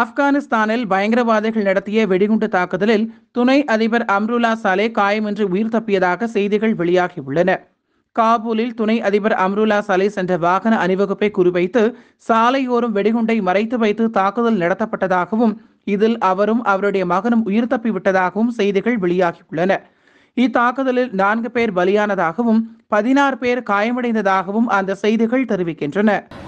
ஆப்கானிஸ்தானில் பயங்கரவாதிகள் நடத்திய வெடிகுண்டு தாக்குதலில் துணை அதிபர் அம்ருல்லா சாலே காயமின்றி உயிர் தப்பியதாக செய்திகள் வெளியாகியுள்ளன காபூலில் துணை அதிபர் அம்ருல்லா சாலே சென்ற வாகன அணிவகுப்பை குறிவைத்து சாலையோரும் வெடிகுண்டை மறைத்து வைத்து தாக்குதல் நடத்தப்பட்டதாகவும் இதில் அவரும் அவருடைய மகனும் உயிர் தப்பிவிட்டதாகவும் செய்திகள் வெளியாகியுள்ளன இத்தாக்குதலில் நான்கு பேர் பலியானதாகவும் பதினாறு பேர் காயமடைந்ததாகவும் அந்த செய்திகள் தெரிவிக்கின்றன